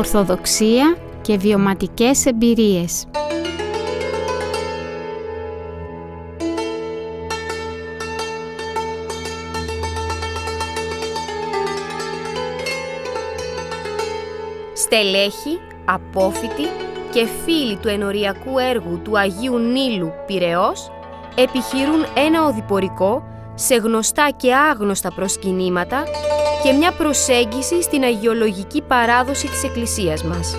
ορθοδοξία και βιωματικές εμπειρίες. Στελέχη, απόφοιτοι και φίλοι του ενοριακού έργου του Αγίου Νείλου Πυραιός επιχειρούν ένα οδηπορικό σε γνωστά και άγνωστα προσκυνήματα και μια προσέγγιση στην αγιολογική παράδοση της Εκκλησίας μας.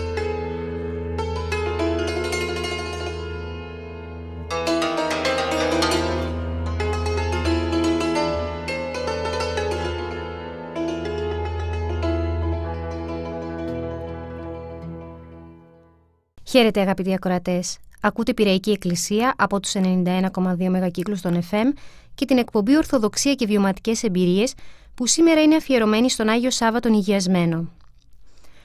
Χαίρετε αγαπητοί ακροατές. Ακούτε «Πειραϊκή Εκκλησία από τους 91,2 μεγακύκλους των FM και την εκπομπή Ορθοδοξία και Βιωματικές Εμπειρίες που σήμερα είναι αφιερωμένη στον Άγιο τον υγείασμένο.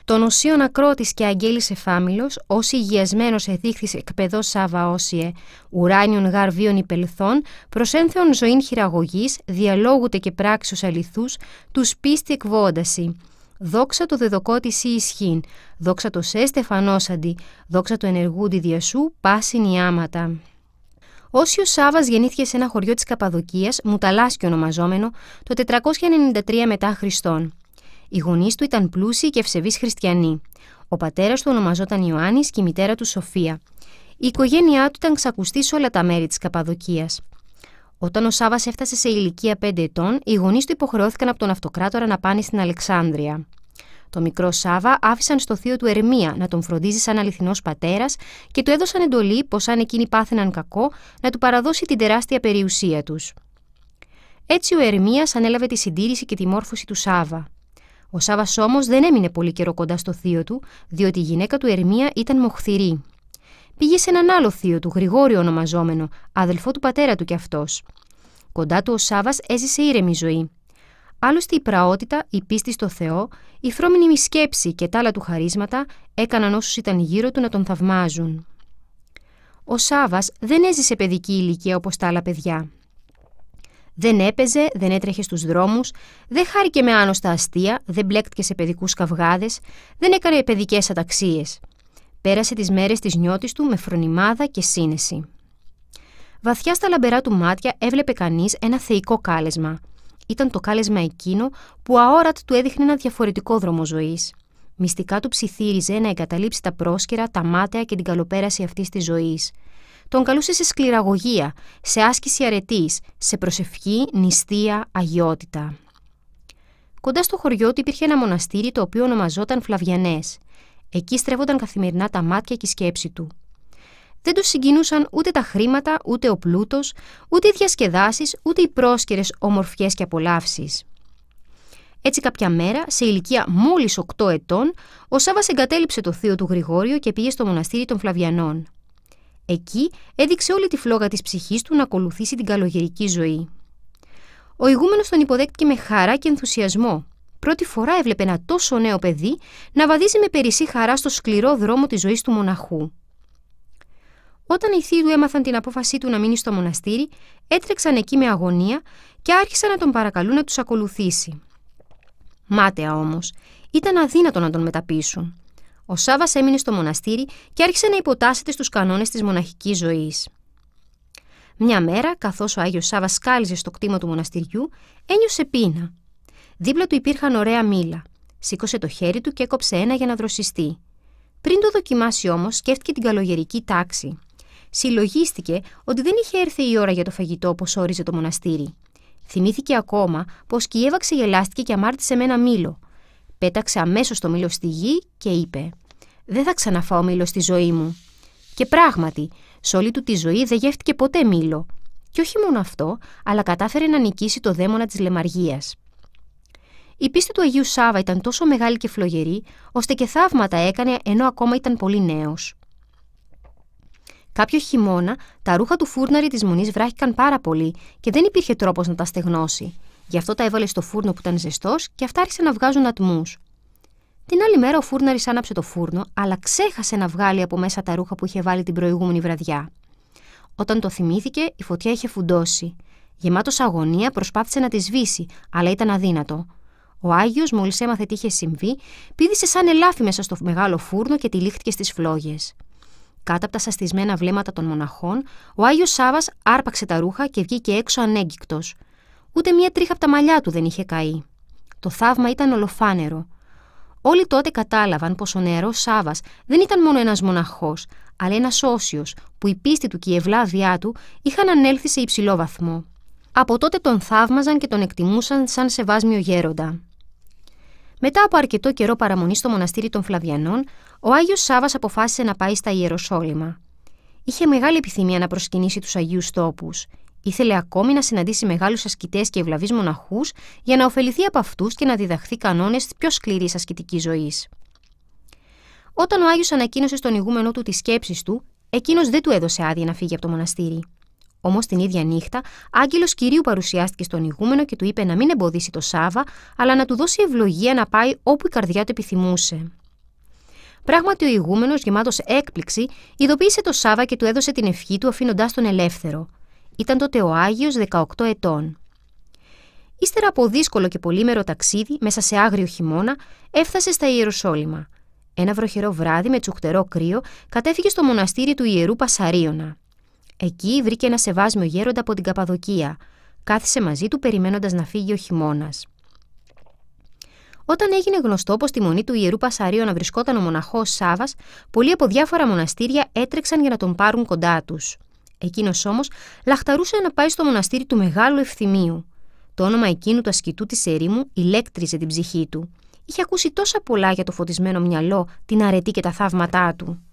Τον οσίον ακρότης και αγγέλης εφάμιλος, ως υγειασμένο εδείχθη εκπαιδό Σάβα όσιε, ουράνιον γαρβίων υπελθών, προσένθεον ζωήν χειραγωγής, διαλόγουτε και πράξους αληθούς, τους πίστη εκβόνταση. Δόξα το δεδοκότη ή ισχύν, δόξα το σε δόξα το ενεργούντι διασού, πάσιν άματα. Όσιο Σάβα γεννήθηκε σε ένα χωριό της Καπαδοκίας, Μουταλάσκιο ονομαζόμενο, το 493 μετά Χριστόν. Οι γονείς του ήταν πλούσιοι και ευσεβείς χριστιανοί. Ο πατέρας του ονομαζόταν Ιωάννης και η μητέρα του Σοφία. Η οικογένειά του ήταν ξακουστή σε όλα τα μέρη της Καπαδοκίας. Όταν ο Σάβα έφτασε σε ηλικία 5 ετών, οι γονείς του υποχρεώθηκαν από τον Αυτοκράτορα να πάνε στην Αλεξάνδρεια. Το μικρό Σάβα άφησαν στο θείο του Ερμία να τον φροντίζει σαν αληθινός πατέρας και του έδωσαν εντολή πως αν εκείνοι πάθαιναν κακό, να του παραδώσει την τεράστια περιουσία τους. Έτσι ο Ερμίας ανέλαβε τη συντήρηση και τη μόρφωση του Σάβα. Ο Σάβας όμως δεν έμεινε πολύ καιρό κοντά στο θείο του, διότι η γυναίκα του Ερμία ήταν μοχθηρή. Πήγε σε έναν άλλο θείο του, Γρηγόριο ονομαζόμενο, αδελφό του πατέρα του κι αυτός. Κοντά του ο Σάβας έζησε ήρεμη ζωή. Άλλωστε η πραότητα, η πίστη στο Θεό, η φρόμηνη σκέψη και τα άλλα του χαρίσματα έκαναν όσους ήταν γύρω του να τον θαυμάζουν. Ο Σάβα δεν έζησε παιδική ηλικία όπως τα άλλα παιδιά. Δεν έπαιζε, δεν έτρεχε στους δρόμους, δεν χάρηκε με άνω στα αστεία, δεν μπλέκτηκε σε παιδικούς καυγάδες, δεν έκανε παιδικές αταξίες. Πέρασε τις μέρες της νιώτης του με φρονιμάδα και σύνεση. Βαθιά στα λαμπερά του μάτια έβλεπε κανείς ένα θεϊκό κάλεσμα – ήταν το κάλεσμα εκείνο που αόρατ του έδειχνε ένα διαφορετικό δρόμο ζωής. Μυστικά του ψιθύριζε να εγκαταλείψει τα πρόσκαιρα, τα μάταια και την καλοπέραση αυτής της ζωής. Τον καλούσε σε σκληραγωγία, σε άσκηση αρετής, σε προσευχή, νηστεία, αγιότητα. Κοντά στο χωριό του υπήρχε ένα μοναστήρι το οποίο ονομαζόταν Φλαβιανές. Εκεί στρεβόταν καθημερινά τα μάτια και η σκέψη του δεν τους συγκινούσαν ούτε τα χρήματα, ούτε ο πλούτος, ούτε οι διασκεδάσεις, ούτε οι πρόσκαιρες ομορφιές και απολαύσεις. Έτσι κάποια μέρα, σε ηλικία μόλις 8 ετών, ο Σάβας εγκατέλειψε το θείο του Γρηγόριο και πήγε στο μοναστήρι των Φλαβιανών. Εκεί έδειξε όλη τη φλόγα της ψυχής του να ακολουθήσει την καλογερική ζωή. Ο ηγούμενος τον υποδέχτηκε με χαρά και ενθουσιασμό. Πρώτη φορά έβλεπε ένα τόσο νέο παιδί να βαδίζει με περισσή χαρά στο σκληρό δρόμο της ζωής του μοναχού. Όταν οι θείοι του έμαθαν την απόφασή του να μείνει στο μοναστήρι, έτρεξαν εκεί με αγωνία και άρχισαν να τον παρακαλούν να τους ακολουθήσει. Μάταια όμως, ήταν αδύνατο να τον μεταπίσουν. Ο Σάβα έμεινε στο μοναστήρι και άρχισε να υποτάσσεται στους κανόνες της μοναχικής ζωής. Μια μέρα, καθώς ο Άγιος Σάβα σκάλιζε στο κτήμα του μοναστηριού, ένιωσε πείνα. Δίπλα του υπήρχαν ωραία μήλα. Σήκωσε το χέρι του και έκοψε ένα για να δροσιστεί. Πριν το δοκιμάσει όμως, σκέφτηκε την καλογερική τάξη συλλογίστηκε ότι δεν είχε έρθει η ώρα για το φαγητό όπω όριζε το μοναστήρι. Θυμήθηκε ακόμα πως η Εύα ξεγελάστηκε και αμάρτησε με ένα μήλο. Πέταξε αμέσως το μήλο στη γη και είπε: Δεν θα ξαναφάω μήλο στη ζωή μου. Και πράγματι, σε όλη του τη ζωή δεν γεύτηκε ποτέ μήλο. Και όχι μόνο αυτό, αλλά κατάφερε να νικήσει το δαίμονα της λεμαργίας. Η πίστη του Αγίου Σάβα ήταν τόσο μεγάλη και φλογερή, ώστε και θαύματα έκανε ενώ ακόμα ήταν πολύ νέος. Κάποιο χειμώνα, τα ρούχα του φούρναρη της Μονή βράχηκαν πάρα πολύ και δεν υπήρχε τρόπος να τα στεγνώσει. Γι' αυτό τα έβαλε στο φούρνο που ήταν ζεστός και αυτά άρχισαν να βγάζουν ατμούς. Την άλλη μέρα ο φούρναρης άναψε το φούρνο, αλλά ξέχασε να βγάλει από μέσα τα ρούχα που είχε βάλει την προηγούμενη βραδιά. Όταν το θυμήθηκε, η φωτιά είχε φουντώσει. Γεμάτος αγωνία προσπάθησε να τη σβήσει, αλλά ήταν αδύνατο. Ο Άγιος, μόλις έμαθε τι είχε συμβεί, πήδησε σαν ελάφι μέσα στο μεγάλο φούρνο και τυλίχθηκε στις φλόγες. Κάτω από τα σαστισμένα βλέμματα των μοναχών, ο Άγιος Σάβας άρπαξε τα ρούχα και βγήκε έξω ανέγκυκτος. Ούτε μία τρίχα από τα μαλλιά του δεν είχε καεί. Το θαύμα ήταν ολοφάνερο. Όλοι τότε κατάλαβαν πως ο νερός Σάβας δεν ήταν μόνο ένας μοναχός, αλλά ένας όσιος που η πίστη του και η ευλάβειά του είχαν ανέλθει σε υψηλό βαθμό. Από τότε τον θαύμαζαν και τον εκτιμούσαν σαν σεβάσμιο γέροντα. Μετά από αρκετό καιρό παραμονή στο μοναστήρι των Φλαβιανών, ο Άγιος Σάβας αποφάσισε να πάει στα Ιεροσόλυμα. Είχε μεγάλη επιθυμία να προσκυνήσει τους Αγίους Τόπους. Ήθελε ακόμη να συναντήσει μεγάλους ασκητές και ευλαβείς μοναχούς για να ωφεληθεί από αυτούς και να διδαχθεί κανόνες πιο σκληρής ασκητικής ζωής. Όταν ο Άγιος ανακοίνωσε στον ηγούμενό του τις σκέψεις του, εκείνος δεν του έδωσε άδεια να φύγει από το μοναστήρι. Όμως την ίδια νύχτα, άγγελος κυρίου παρουσιάστηκε στον ηγούμενο και του είπε να μην εμποδίσει το Σάβα, αλλά να του δώσει ευλογία να πάει όπου η καρδιά του επιθυμούσε. Πράγματι, ο ηγούμενος, γεμάτος έκπληξη, ειδοποίησε το Σάβα και του έδωσε την ευχή του, αφήνοντάς τον ελεύθερο. Ήταν τότε ο Άγιος 18 ετών. Ύστερα από δύσκολο και πολύμερο ταξίδι, μέσα σε άγριο χειμώνα, έφτασε στα Ιεροσόλυμα. Ένα βροχερό βράδυ με τσουχτερό κρύο κατέφυγε στο μοναστήρι του ιερού Πασαρίωνα. Εκεί βρήκε ένα σεβάσμιο γέροντα από την Καπαδοκία. Κάθισε μαζί του περιμένοντας να φύγει ο χειμώνας. Όταν έγινε γνωστό πως στη μονή του ιερού Πασαρίου να βρισκόταν ο μοναχός Σάβας, πολλοί από διάφορα μοναστήρια έτρεξαν για να τον πάρουν κοντά τους. Εκείνος όμως λαχταρούσε να πάει στο μοναστήρι του Μεγάλου Ευθυμίου. Το όνομα εκείνου του ασκητού της ερήμου ηλέκτριζε την ψυχή του. Είχε ακούσει τόσα πολλά για το φωτισμένο μυαλό, την αρετή και τα θαύματά του.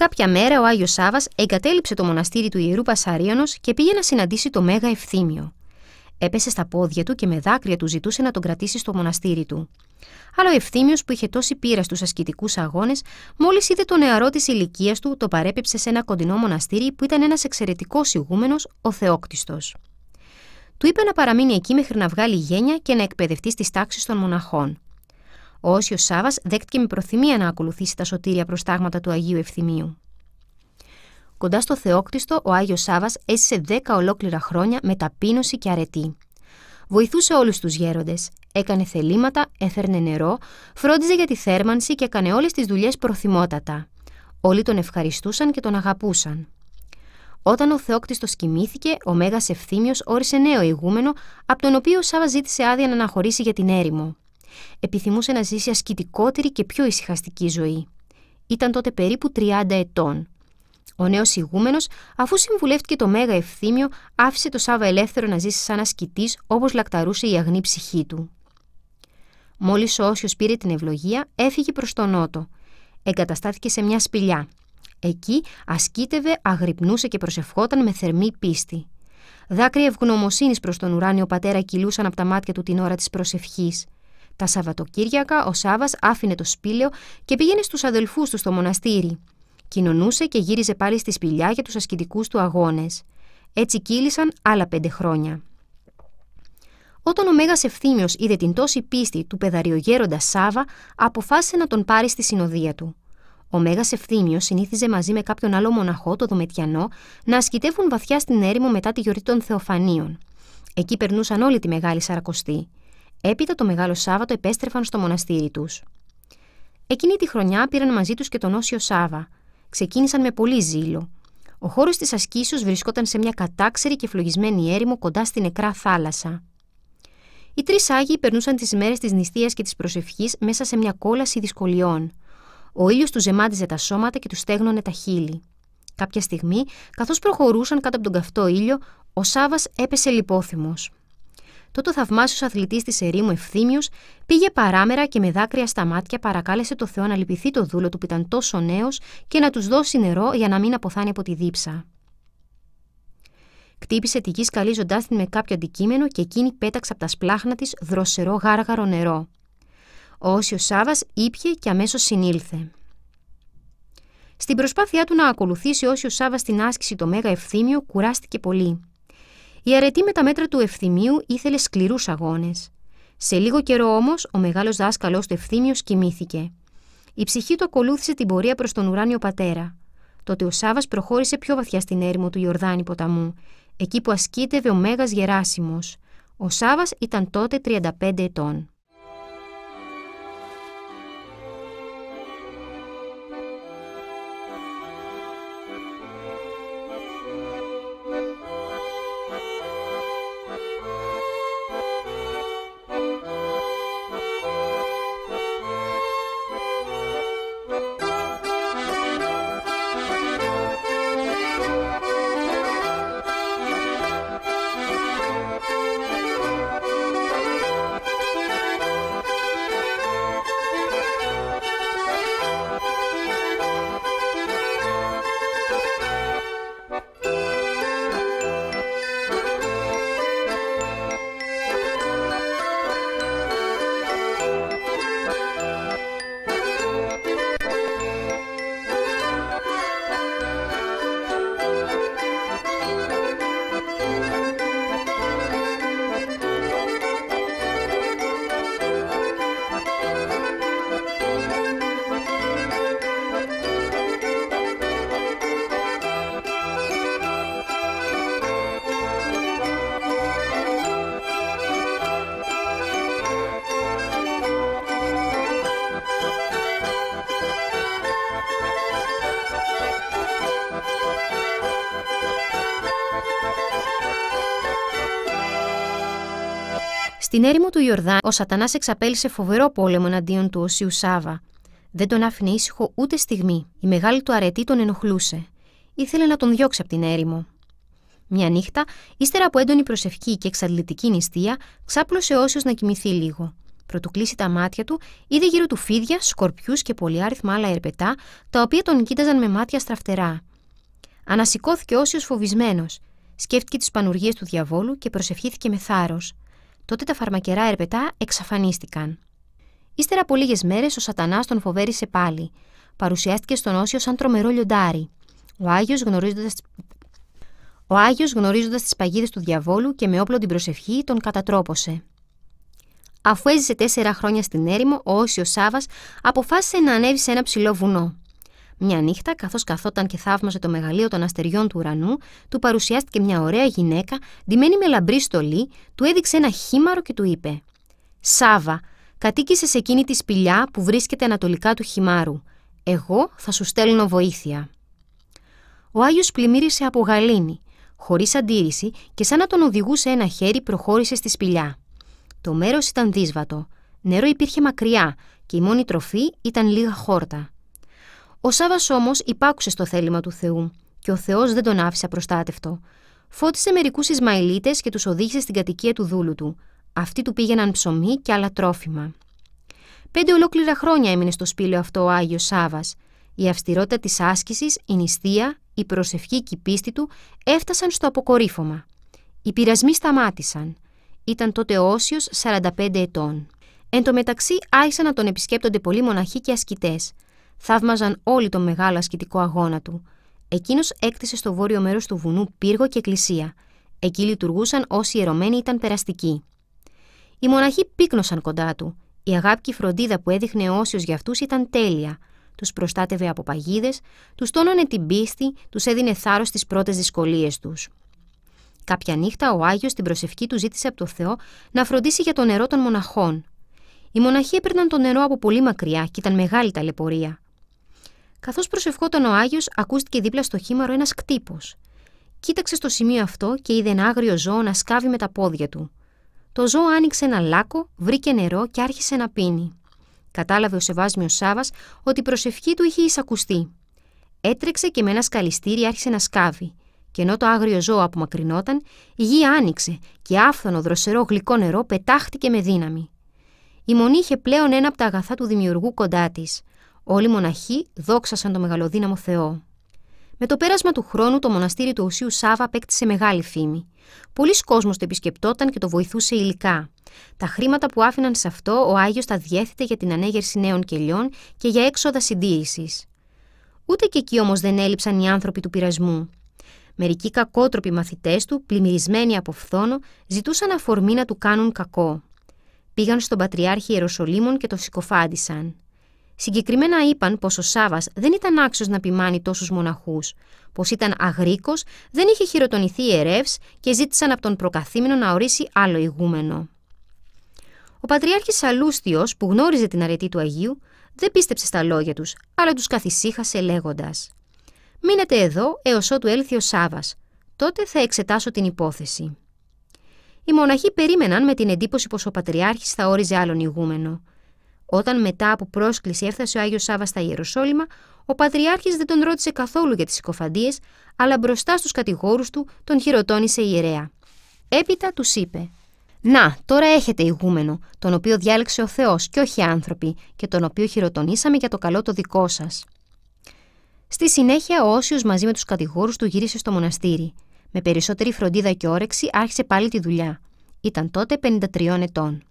Κάποια μέρα ο Άγιος Σάβας εγκατέλειψε το μοναστήρι του ιερού Πασαρίωνο και πήγε να συναντήσει το Μέγα Ευθύμιο. Έπεσε στα πόδια του και με δάκρυα του ζητούσε να τον κρατήσει στο μοναστήρι του. Αλλά ο Ευθύμιος που είχε τόση πείρα στους ασκητικούς αγώνες, μόλις είδε τον νεαρό της ηλικίας του, το παρέπεψε σε ένα κοντινό μοναστήρι που ήταν ένας εξαιρετικός ηγούμενος, ο Θεόκτιστος. Του είπε να παραμείνει εκεί μέχρι να βγάλει γένεια και να εκπαιδευτεί στις τάξεις των μοναχών. Ο Όσιος Σάβας δέχτηκε με προθυμία να ακολουθήσει τα σωτήρια προστάγματα του Αγίου Ευθυμίου. Κοντά στο Θεόκτιστο, ο Άγιος Σάβας έζησε δέκα ολόκληρα χρόνια με ταπείνωση και αρετή. Βοηθούσε όλους τους γέροντες, έκανε θελήματα, έφερνε νερό, φρόντιζε για τη θέρμανση και έκανε όλες τις δουλειές προθυμότατα. Όλοι τον ευχαριστούσαν και τον αγαπούσαν. Όταν ο Θεόκτιστος κοιμήθηκε, ο Μέγας Ευθύμιος όρισε νέο ηγούμενο, από τον οποίο ο Σάβας ζήτησε άδεια να αναχωρήσει για την έρημο επιθυμούσε να ζήσει ασκητικότερη και πιο ησυχαστική ζωή. Ήταν τότε περίπου 30 ετών. Ο νέος ηγούμενος, αφού συμβουλεύτηκε το Μέγα Ευθύμιο, άφησε το Σάβα ελεύθερο να ζήσει σαν ασκητής όπως λακταρούσε η αγνή ψυχή του. Μόλις ο Όσιος πήρε την ευλογία, έφυγε προς τον Νότο. Εγκαταστάθηκε σε μια σπηλιά. Εκεί ασκήτευε, αγρυπνούσε και προσευχόταν με θερμή πίστη. Δάκρυα ευγνωμοσύνης προς τον ουράνιο πατέρα κυλούσαν από τα μάτια του την ώρα της προσευχής. Τα Σαββατοκύριακα ο Σάβα άφηνε το σπήλαιο και πήγαινε στους αδελφούς του στο μοναστήρι. Κοινωνούσε και γύριζε πάλι στη σπηλιά για τους ασκητικούς του αγώνες. Έτσι κύλησαν άλλα πέντε χρόνια. Όταν ο Μέγας Ευθύμιος είδε την τόση πίστη του παιδαριογέροντα Σάβα, αποφάσισε να τον πάρει στη συνοδεία του. Ο Μέγας Ευθύμιος συνήθιζε μαζί με κάποιον άλλο μοναχό, το Δομετιανό, να ασκητεύουν βαθιά στην έρημο μετά τη γιορτή των Θεοφανίων. Εκεί περνούσαν όλη τη Μεγάλη Σαρακοστή. Έπειτα το Μεγάλο Σάββατο επέστρεφαν στο μοναστήρι τους. Εκείνη τη χρονιά πήραν μαζί τους και τον Όσιο Σάβα. Ξεκίνησαν με πολύ ζήλο. Ο χώρος της ασκήσεως βρισκόταν σε μια κατάξερη και φλογισμένη έρημο κοντά στη νεκρά θάλασσα. Οι τρεις Άγιοι περνούσαν τις μέρες της νηστείας και της προσευχής μέσα σε μια κόλαση δυσκολιών. Ο ήλιος τους ζεμάτιζε τα σώματα και τους στέγνωνε τα χείλη. Κάποια στιγμή, καθώς προχωρούσαν κάτω από τον καυτό ήλιο, ο Σάβας έπεσε λιπόθυμος τότε ο θαυμάσιος αθλητής της ερήμου Ευθύμιος πήγε παράμερα και με δάκρυα στα μάτια παρακάλεσε το Θεό να λυπηθεί το δούλο του που ήταν τόσο νέος και να τους δώσει νερό για να μην αποθάνει από τη δίψα. Κτύπησε τη γη σκαλίζοντάς την με κάποιο αντικείμενο και εκείνη πέταξε από τα σπλάχνα της δροσερό γάργαρο νερό. Ο Όσιος Σάβας ήπια και αμέσως συνήλθε. Στην προσπάθειά του να ακολουθήσει Όσιος Σάβας την άσκηση το Μέγα Ευθύμιο, κουράστηκε πολύ. Η αρετή με τα μέτρα του ευθυμίου ήθελε σκληρούς αγώνες. Σε λίγο καιρό όμως, ο μεγάλος δάσκαλο του ευθύμιο κοιμήθηκε. Η ψυχή του ακολούθησε την πορεία προς τον ουράνιο πατέρα. Τότε ο Σάβας προχώρησε πιο βαθιά στην έρημο του Ιορδάνη ποταμού, εκεί που ασκείται ο Μέγας Γεράσιμος. Ο Σάβας ήταν τότε 35 ετών. Στην έρημο του Ιορδάν, ο Σατανάς εξαπέλυσε φοβερό πόλεμο εναντίον του Οσίου Σάβα. Δεν τον άφηνε ήσυχο ούτε στιγμή. Η μεγάλη του αρετή τον ενοχλούσε. Ήθελε να τον διώξει από την έρημο. Μια νύχτα, ύστερα από έντονη προσευχή και εξαντλητική νηστεία, ξάπλωσε όσιος να κοιμηθεί λίγο. Προτού κλείσει τα μάτια του, είδε γύρω του φίδια, σκορπιούς και πολυάριθμα άλλα ερπετά, τα οποία τον κοίταζαν με μάτια στραφτερά. Ανασηκώθηκε όσιος φοβισμένος. Σκέφτηκε τις πανουργίες του διαβόλου και προσευχήθηκε με θάρρος τότε τα φαρμακερά ερπετά εξαφανίστηκαν. Ύστερα από λίγες μέρες ο Σατανάς τον φοβέρισε πάλι. Παρουσιάστηκε στον Όσιο σαν τρομερό λιοντάρι. Ο Άγιος γνωρίζοντας. τις Άγιος, γνωρίζοντας τις παγίδες του διαβόλου και με όπλο την προσευχή, τον κατατρόπωσε. Αφού έζησε τέσσερα χρόνια στην έρημο, ο Όσιος Σάβας αποφάσισε να ανέβει σε ένα ψηλό βουνό. Μια νύχτα, καθώς καθόταν και θαύμασε το μεγαλείο των αστεριών του ουρανού, του παρουσιάστηκε μια ωραία γυναίκα, ντυμένη με λαμπρή στολή, του έδειξε ένα χήμαρο και του είπε: Σάβα, κατοίκησε σε εκείνη τη σπηλιά που βρίσκεται ανατολικά του χυμάρου. Εγώ θα σου στέλνω βοήθεια. Ο Άγιος πλημμύρισε από γαλήνη, χωρίς αντίρρηση και σαν να τον οδηγούσε ένα χέρι προχώρησε στη σπηλιά. Το μέρος ήταν δύσβατο. Νερό υπήρχε μακριά και η μόνη τροφή ήταν λίγα χόρτα. Ο Σάβα όμως υπάκουσε στο θέλημα του Θεού και ο Θεός δεν τον άφησε απροστάτευτο. Φώτισε μερικούς Ισμαηλίτες και τους οδήγησε στην κατοικία του δούλου του. Αυτοί του πήγαιναν ψωμί και άλλα τρόφιμα. Πέντε ολόκληρα χρόνια έμεινε στο σπήλαιο αυτό ο Άγιος Σάβα. Η αυστηρότητα της άσκησης, η νηστεία, η προσευχή και η πίστη του έφτασαν στο αποκορύφωμα. Οι πειρασμοί σταμάτησαν. Ήταν τότε όσιο 45 ετών. Εν τω μεταξύ άρχισαν να τον επισκέπτονται πολλοί μοναχοί και ασκητές θαύμαζαν όλοι τον μεγάλο ασκητικό αγώνα του. Εκείνος έκτισε στο βόρειο μέρος του βουνού πύργο και εκκλησία. Εκεί λειτουργούσαν όσοι ιερωμένοι ήταν περαστικοί. Οι μοναχοί πύκνωσαν κοντά του. Η αγάπη και η φροντίδα που έδειχνε ο Όσιος για αυτούς ήταν τέλεια. Τους προστάτευε από παγίδες, τους τόνωνε την πίστη, τους έδινε θάρρος στις πρώτες δυσκολίες τους. Κάποια νύχτα ο Άγιος την προσευχή του ζήτησε από τον Θεό να φροντίσει για το νερό των μοναχών. Οι μοναχοί έπαιρναν το νερό από πολύ μακριά και ήταν μεγάλη ταλαιπωρία. Καθώς προσευχόταν ο Άγιος, ακούστηκε δίπλα στο χήμαρο ένας κτύπος. Κοίταξε στο σημείο αυτό και είδε ένα άγριο ζώο να σκάβει με τα πόδια του. Το ζώο άνοιξε ένα λάκκο, βρήκε νερό και άρχισε να πίνει. Κατάλαβε ο Σεβάσμιος Σάβας ότι η προσευχή του είχε εισακουστεί. Έτρεξε και με ένα σκαλιστήρι άρχισε να σκάβει. Και ενώ το άγριο ζώο απομακρυνόταν, η γη άνοιξε και άφθονο δροσερό γλυκό νερό πετάχτηκε με δύναμη. Η μονή είχε πλέον ένα από τα αγαθά του δημιουργού κοντά της. Όλοι οι μοναχοί δόξασαν το μεγαλοδύναμο Θεό. Με το πέρασμα του χρόνου, το μοναστήρι του Οσίου Σάβα απέκτησε μεγάλη φήμη. Πολλοί κόσμος το επισκεπτόταν και το βοηθούσε υλικά. Τα χρήματα που άφηναν σε αυτό, ο άγιος τα διέθετε για την ανέγερση νέων κελιών και για έξοδα συντήρησης. Ούτε και εκεί όμως δεν έλειψαν οι άνθρωποι του πειρασμού. Μερικοί κακότροποι μαθητές του, πλημμυρισμένοι από φθόνο, ζητούσαν αφορμή να του κάνουν κακό. Πήγαν στον Πατριάρχη Ιεροσολύμων και το συκοφάντησαν. Συγκεκριμένα είπαν πως ο Σάβα δεν ήταν άξιος να πειμάνει τόσους μοναχούς, πως ήταν αγρίκος, δεν είχε χειροτονηθεί ιερεύς και ζήτησαν από τον προκαθήμενο να ορίσει άλλο ηγούμενο. Ο Πατριάρχης Αλούστιο, που γνώριζε την αρετή του Αγίου, δεν πίστεψε στα λόγια τους, αλλά τους καθησύχασε λέγοντας: Μείνετε εδώ έως ότου έλθει ο Σάβα. Τότε θα εξετάσω την υπόθεση. Οι μοναχοί περίμεναν με την εντύπωση πως ο Πατριάρχης θα όριζε άλλον ηγούμενο. Όταν μετά από πρόσκληση έφτασε ο Άγιος Σάβα στα Ιεροσόλυμα, ο Πατριάρχης δεν τον ρώτησε καθόλου για τις συκοφαντίες, αλλά μπροστά στους κατηγόρους του τον χειροτώνησε ιερέα. Έπειτα τους είπε: Να, τώρα έχετε ηγούμενο, τον οποίο διάλεξε ο Θεός και όχι άνθρωποι, και τον οποίο χειροτονήσαμε για το καλό το δικό σας. Στη συνέχεια, ο Όσιος μαζί με τους κατηγόρους του γύρισε στο μοναστήρι. Με περισσότερη φροντίδα και όρεξη άρχισε πάλι τη δουλειά. Ήταν τότε 53 ετών.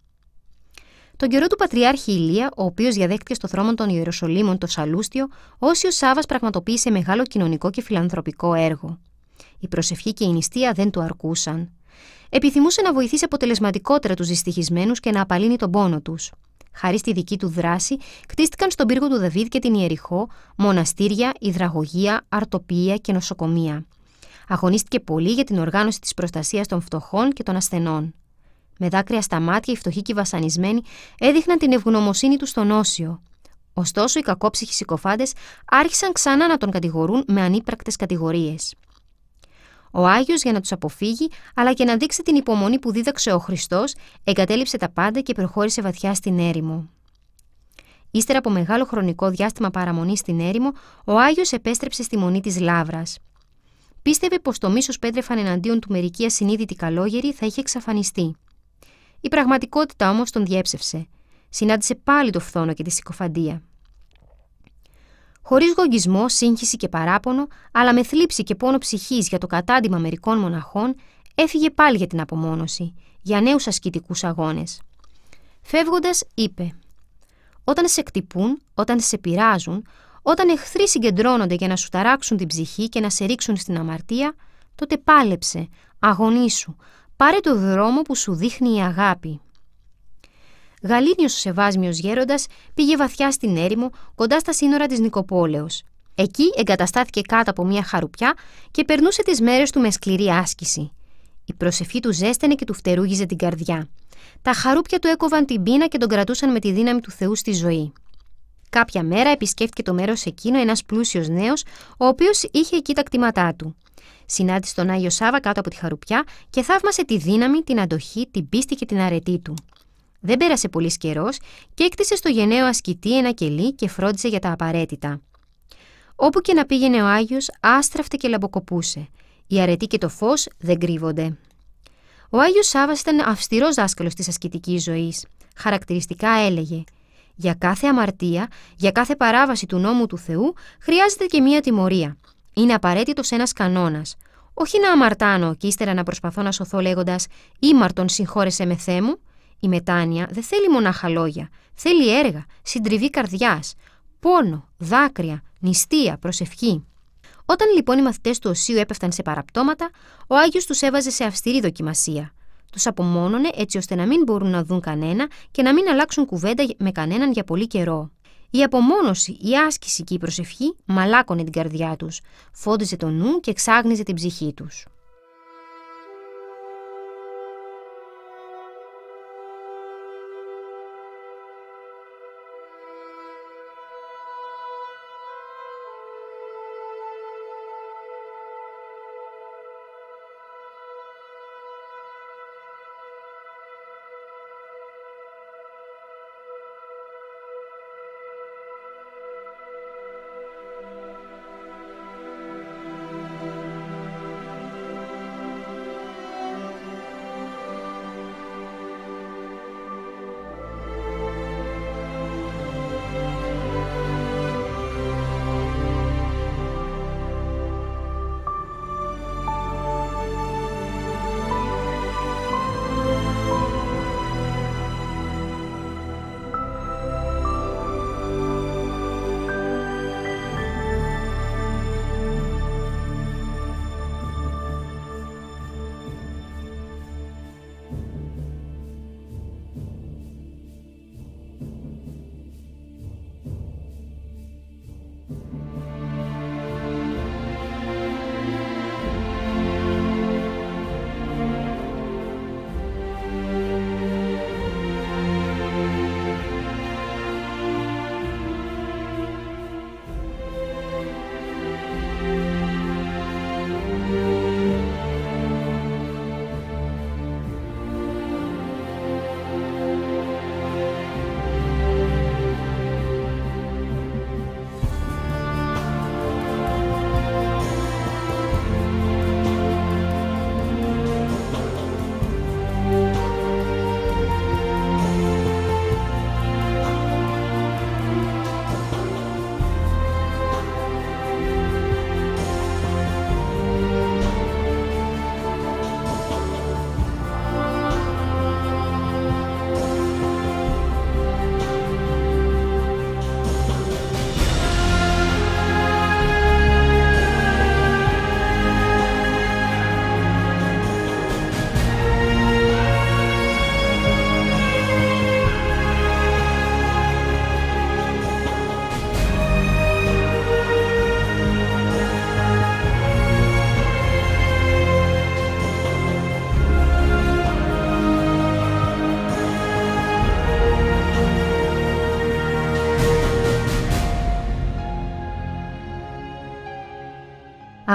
Τον καιρό του Πατριάρχη Ηλία, ο οποίος διαδέχτηκε στο θρόμο των Ιεροσολύμων το Σαλούστιο, Όσιος Σάβας πραγματοποίησε μεγάλο κοινωνικό και φιλανθρωπικό έργο. Η προσευχή και η νηστεία δεν του αρκούσαν. Επιθυμούσε να βοηθήσει αποτελεσματικότερα τους δυστυχισμένους και να απαλύνει τον πόνο τους. Χάρη στη δική του δράση, κτίστηκαν στον πύργο του Δαβίδ και την Ιεριχώ μοναστήρια, υδραγωγία, αρτοπία και νοσοκομεία. Αγωνίστηκε πολύ για την οργάνωση της προστασίας των φτωχών και των ασθενών. Με δάκρυα στα μάτια, οι φτωχοί και οι βασανισμένοι έδειχναν την ευγνωμοσύνη τους στον Όσιο. Ωστόσο, οι κακόψυχοι συκοφάντες άρχισαν ξανά να τον κατηγορούν με ανύπρακτε κατηγορίες. Ο Άγιος, για να τους αποφύγει, αλλά και να δείξει την υπομονή που δίδαξε ο Χριστός, εγκατέλειψε τα πάντα και προχώρησε βαθιά στην έρημο. Ύστερα από μεγάλο χρονικό διάστημα παραμονή στην έρημο, ο Άγιος επέστρεψε στη μονή της Λάβρα. Πίστευε πως το μίσος πέτρεφαν εναντίον του μερικοί ασυνείδητοι καλόγεροι θα είχε εξαφανιστεί. Η πραγματικότητα όμως τον διέψευσε. Συνάντησε πάλι το φθόνο και τη συκοφαντία. Χωρίς γογγισμό, σύγχυση και παράπονο, αλλά με θλίψη και πόνο ψυχής για το κατάντημα μερικών μοναχών, έφυγε πάλι για την απομόνωση, για νέους ασκητικούς αγώνες. Φεύγοντας, είπε: Όταν σε κτυπούν, όταν σε πειράζουν, όταν εχθροί συγκεντρώνονται για να σου ταράξουν την ψυχή και να σε ρίξουν στην αμαρτία, τότε πάλεψε, αγωνίσου, Πάρε το δρόμο που σου δείχνει η αγάπη. Γαλήνιος ο Σεβάσμιος Γέροντας πήγε βαθιά στην έρημο, κοντά στα σύνορα της Νικοπόλεως. Εκεί εγκαταστάθηκε κάτω από μια χαρουπιά και περνούσε τις μέρες του με σκληρή άσκηση. Η προσευχή του ζέστανε και του φτερούγιζε την καρδιά. Τα χαρούπια του έκοβαν την πείνα και τον κρατούσαν με τη δύναμη του Θεού στη ζωή. Κάποια μέρα επισκέφτηκε το μέρος εκείνο ένας πλούσιος νέος, ο οποίος είχε εκεί τα κτήματά του. Συνάντησε τον Άγιο Σάβα κάτω από τη χαρουπιά και θαύμασε τη δύναμη, την αντοχή, την πίστη και την αρετή του. Δεν πέρασε πολύς καιρός και έκτισε στο γενναίο ασκητή ένα κελί και φρόντισε για τα απαραίτητα. Όπου και να πήγαινε ο Άγιος, άστραφτε και λαμποκοπούσε. Η αρετή και το φως δεν κρύβονται. Ο Άγιος Σάβας ήταν αυστηρός δάσκαλος της ασκητικής ζωής. έλεγε «Για κάθε αμαρτία, για κάθε παράβαση του νόμου του Θεού, χρειάζεται και μία τιμωρία. Είναι απαραίτητος ένας κανόνας. Όχι να αμαρτάνω και ύστερα να προσπαθώ να σωθώ λέγοντας Ήμαρτον συγχώρεσέ με θέ μου. Η μετάνοια δεν θέλει μονάχα λόγια. Θέλει έργα, συντριβή καρδιάς, πόνο, δάκρυα, νηστεία, προσευχή. Όταν λοιπόν οι μαθητές του Οσίου έπεφταν σε παραπτώματα, ο Άγιος τους έβαζε σε αυστηρή δοκιμασία. Τους απομόνωνε έτσι ώστε να μην μπορούν να δουν κανένα και να μην αλλάξουν κουβέντα με κανέναν για πολύ καιρό. Η απομόνωση, η άσκηση και η προσευχή μαλάκωνε την καρδιά τους, φώτιζε το νου και εξάγνιζε την ψυχή τους.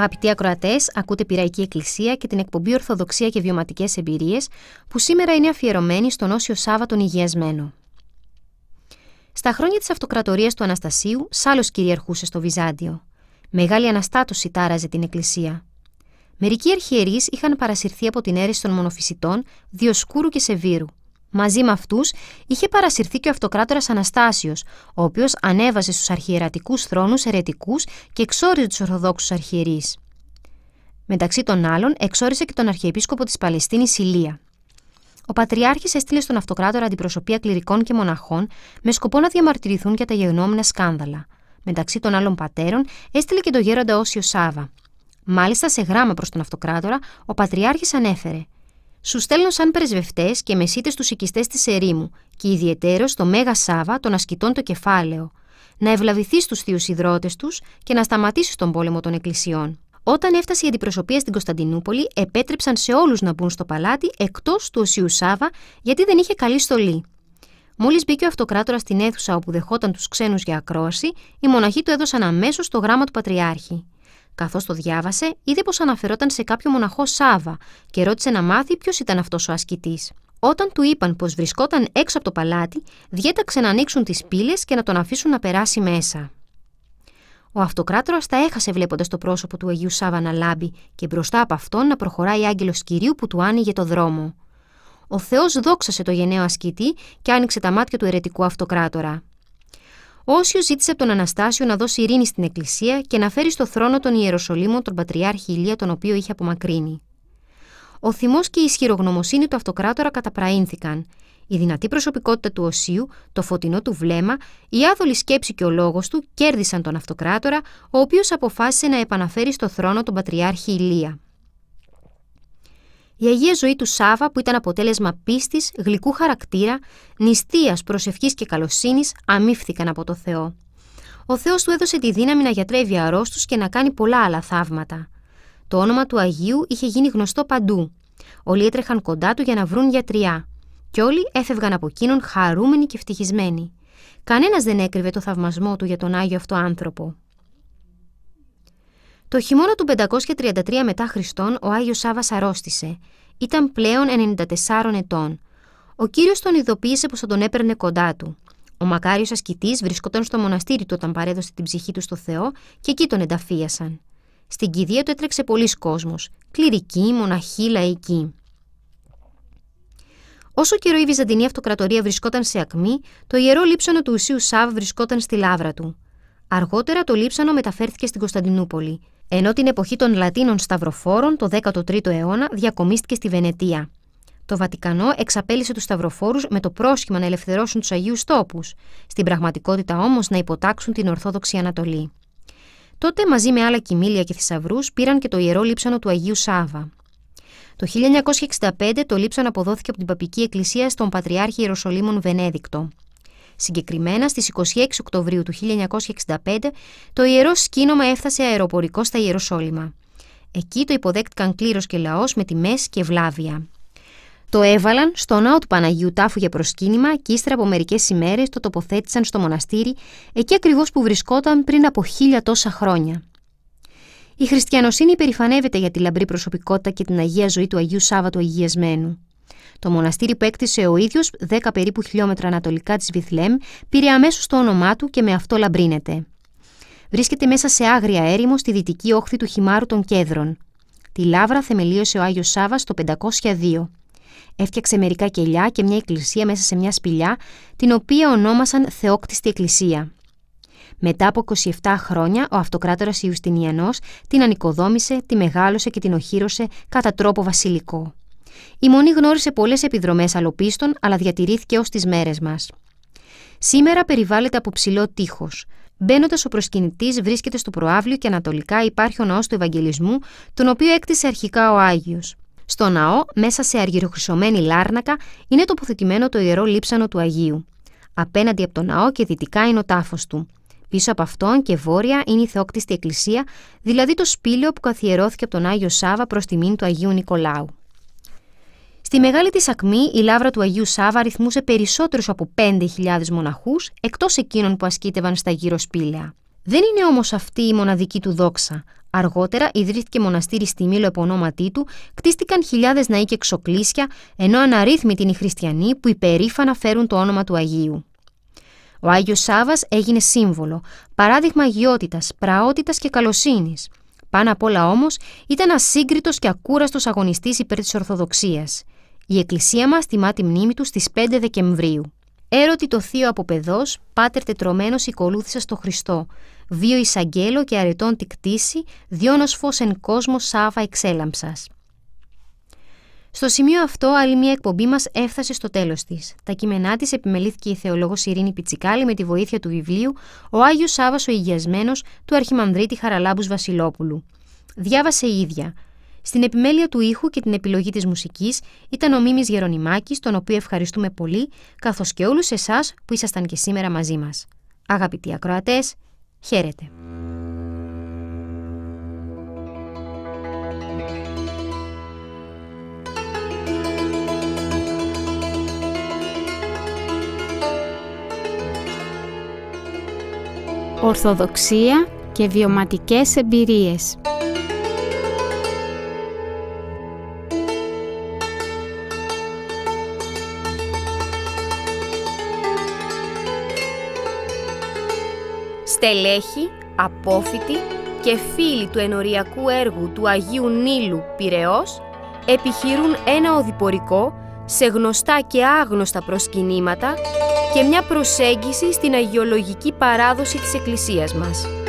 Αγαπητοί ακροατές, ακούτε Πυραϊκή Εκκλησία και την εκπομπή Ορθοδοξία και Βιωματικές Εμπειρίες, που σήμερα είναι αφιερωμένη στον Όσιο Σάββατον Υγειασμένο. Στα χρόνια της Αυτοκρατορίας του Αναστασίου, Σάλος κυριαρχούσε στο Βυζάντιο. Μεγάλη αναστάτωση τάραζε την Εκκλησία. Μερικοί αρχιερείς είχαν παρασυρθεί από την αίρεση των μονοφυσιτών, Διοσκούρου και Σεβίρου, Μαζί με αυτούς είχε παρασυρθεί και ο αυτοκράτορας Αναστάσιος, ο οποίος ανέβασε στους αρχιερατικούς θρόνους ερετικού και εξόριζε τους Ορθοδόξους αρχιερείς. Μεταξύ των άλλων, εξόρισε και τον Αρχιεπίσκοπο της Παλαιστίνης Ηλία. Ο Πατριάρχης έστειλε στον αυτοκράτορα αντιπροσωπεία κληρικών και μοναχών με σκοπό να διαμαρτυρηθούν για τα γεγνόμενα σκάνδαλα. Μεταξύ των άλλων πατέρων, έστειλε και τον γέροντα Όσιο Σάβα. Μάλιστα, σε γράμμα προς τον αυτοκράτορα, ο Πατριάρχης ανέφερε: σου στέλνω σαν πρεσβευτές και μεσίτε τους οικιστές της ερήμου, και ιδιαιτέρως το Μέγα Σάβα των ασκητών το κεφάλαιο, να ευλαβηθεί στους θείους ιδρώτες τους και να σταματήσει τον πόλεμο των εκκλησιών. Όταν έφτασε η αντιπροσωπεία στην Κωνσταντινούπολη, επέτρεψαν σε όλους να μπουν στο παλάτι εκτός του Οσίου Σάβα, γιατί δεν είχε καλή στολή. Μόλις μπήκε ο Αυτοκράτορας στην αίθουσα όπου δεχόταν τους ξένους για ακρόαση, οι μοναχοί του έδωσαν αμέσως το γράμμα του Πατριάρχη. Καθώς το διάβασε, είδε πως αναφερόταν σε κάποιο μοναχό Σάβα και ρώτησε να μάθει ποιος ήταν αυτός ο ασκητής. Όταν του είπαν πως βρισκόταν έξω από το παλάτι, διέταξε να ανοίξουν τις πύλες και να τον αφήσουν να περάσει μέσα. Ο αυτοκράτορας τα έχασε βλέποντας το πρόσωπο του Αγίου Σάβα να λάμπει και μπροστά από αυτόν να προχωράει άγγελος κυρίου που του άνοιγε το δρόμο. Ο Θεός δόξασε το γενναίο ασκητή και άνοιξε τα μάτια του ερετικού αυτοκράτορα. Όσιο ζήτησε από τον Αναστάσιο να δώσει ειρήνη στην Εκκλησία και να φέρει στο θρόνο των Ιεροσολύμων τον Πατριάρχη Ηλία, τον οποίο είχε απομακρύνει. Ο θυμός και η ισχυρογνωμοσύνη του Αυτοκράτορα καταπραήνθηκαν. Η δυνατή προσωπικότητα του Οσίου, το φωτεινό του βλέμμα, η άδολη σκέψη και ο λόγος του κέρδισαν τον Αυτοκράτορα, ο οποίος αποφάσισε να επαναφέρει στο θρόνο τον Πατριάρχη Ηλία. Η Αγία ζωή του Σάβα, που ήταν αποτέλεσμα πίστης, γλυκού χαρακτήρα, νηστείας, προσευχής και καλοσύνης, αμύφθηκαν από το Θεό. Ο Θεός του έδωσε τη δύναμη να γιατρεύει αρρώστους και να κάνει πολλά άλλα θαύματα. Το όνομα του Αγίου είχε γίνει γνωστό παντού. Όλοι έτρεχαν κοντά του για να βρουν γιατριά. και όλοι έφευγαν από εκείνον χαρούμενοι και ευτυχισμένοι. Κανένας δεν έκρυβε το θαυμασμό του για τον Άγιο αυτό άνθρωπο. Το χειμώνα του 533 μετά Χριστόν ο Άγιος Σάβας αρρώστησε. Ήταν πλέον 94 ετών. Ο Κύριος τον ειδοποίησε πως θα τον έπαιρνε κοντά του. Ο μακάριος ασκητής βρισκόταν στο μοναστήρι του όταν παρέδωσε την ψυχή του στο Θεό και εκεί τον ενταφίασαν. Στην κηδεία του έτρεξε πολλοί κόσμος, κληρικοί, μοναχοί, λαϊκοί. Όσο καιρό η Βυζαντινή Αυτοκρατορία βρισκόταν σε ακμή, το ιερό λείψανο του ουσίου Σαβ βρισκόταν στη λάβρα του. Αργότερα το λείψανο μεταφέρθηκε στην Κωνσταντινούπολη ενώ την εποχή των Λατίνων Σταυροφόρων το 13ο αιώνα διακομίστηκε στη Βενετία. Το Βατικανό εξαπέλυσε τους Σταυροφόρους με το πρόσχημα να ελευθερώσουν τους Αγίους Τόπους, στην πραγματικότητα όμως να υποτάξουν την Ορθόδοξη Ανατολή. Τότε μαζί με άλλα κοιμήλια και θησαυρούς πήραν και το ιερό λείψανο του Αγίου Σάβα. Το 1965 το λείψανο αποδόθηκε από την Παπική Εκκλησία στον Πατριάρχη Ιεροσολύμων Βενέδικτο. Συγκεκριμένα στις 26 Οκτωβρίου του 1965 το ιερός σκήνομα έφτασε αεροπορικό στα Ιεροσόλυμα. Εκεί το υποδέχτηκαν κλήρος και λαός με τιμές και βλάβια. Το έβαλαν στο ναό του Παναγίου Τάφου για προσκύνημα και ύστερα από μερικές ημέρες το τοποθέτησαν στο μοναστήρι, εκεί ακριβώς που βρισκόταν πριν από χίλια τόσα χρόνια. Η χριστιανοσύνη υπερηφανεύεται για τη λαμπρή προσωπικότητα και την αγία ζωή του Αγίου Σάββατο Αγιασμένου. Το μοναστήρι που έκτισε ο ίδιος 10 περίπου χιλιόμετρα ανατολικά της Βιθλέμ πήρε αμέσως το όνομά του και με αυτό λαμπρίνεται. Βρίσκεται μέσα σε άγρια έρημο στη δυτική όχθη του χυμάρου των Κέδρων. Τη Λάβρα θεμελίωσε ο Άγιος Σάβα το 502. Έφτιαξε μερικά κελιά και μια εκκλησία μέσα σε μια σπηλιά, την οποία ονόμασαν Θεόκτιστη Εκκλησία. Μετά από 27 χρόνια, ο αυτοκράτορας Ιουστινιανός την ανοικοδόμησε, τη μεγάλωσε και την οχύρωσε κατά τρόπο βασιλικό. Η Μονή γνώρισε πολλές επιδρομές αλοπίστων, αλλά διατηρήθηκε ως τις μέρες μας. Σήμερα περιβάλλεται από ψηλό τείχος Μπαίνοντας, ο προσκυνητής βρίσκεται στο προάβλιο και ανατολικά υπάρχει ο ναός του Ευαγγελισμού, τον οποίο έκτισε αρχικά ο Άγιος Στο ναό, μέσα σε αργυροχρυσωμένη λάρνακα, είναι τοποθετημένο το ιερό λείψανο του Αγίου. Απέναντι από το ναό και δυτικά είναι ο τάφος του. Πίσω από αυτόν και βόρεια είναι η θεόκτιστη εκκλησία, δηλαδή το σπήλαιο που καθιερώθηκε από τον Άγιο Σάβα προς τιμήν του Αγίου Νικολάου. Στη μεγάλη της ακμή, η λάβρα του Αγίου Σάβα ρυθμούσε περισσότερους από 5.000 μοναχούς, εκτός εκείνων που ασκήτευαν στα γύρω σπήλαια. Δεν είναι όμως αυτή η μοναδική του δόξα. Αργότερα ιδρύθηκε μοναστήρι στη Μήλο ονόματί του, κτίστηκαν χιλιάδες ναοί και εξοκλήσια, ενώ αναρρύθμιτοι είναι οι χριστιανοί που υπερήφανα φέρουν το όνομα του Αγίου. Ο Άγιος Σάβας έγινε σύμβολο, παράδειγμα αγιότητας, πραότητας και καλοσύνης. Πάνω απ' όλα όμως, ήταν ασύγκριτος και ακούραστος αγωνιστής υπέρ της Ορθοδοξίας. Η Εκκλησία μας τιμά τη μνήμη του στις 5 Δεκεμβρίου. Έρωτη το θείο από παιδός, πάτερ τετρωμένος οικολούθησας στο Χριστό. βιο εισαγγέλο και αρετών τη κτήση, διόνο φως εν κόσμος σάβα εξέλαμψας. Στο σημείο αυτό, άλλη μια εκπομπή μας έφτασε στο τέλος της. Τα κείμενά της επιμελήθηκε η θεολόγος Ειρήνη Πιτσικάλη με τη βοήθεια του βιβλίου Ο Άγιος Σάβα ο Υγειασμένο του Αρχιμανδρίτη Χαραλάμπους Βασιλόπουλου. Διάβασε η ίδια. Στην επιμέλεια του ήχου και την επιλογή της μουσικής ήταν ο Μίμης Γερονιμάκης, τον οποίο ευχαριστούμε πολύ, καθώς και όλους εσάς που ήσασταν και σήμερα μαζί μας. Αγαπητοί ακροατές, χαίρετε. Ορθοδοξία και βιωματικές εμπειρίες. Στελέχη, απόφοιτοι και φίλοι του ενοριακού έργου του Αγίου Νείλου Πυραιός επιχειρούν ένα οδηπορικό σε γνωστά και άγνωστα προσκυνήματα και μια προσέγγιση στην αγιολογική παράδοση της Εκκλησίας μας.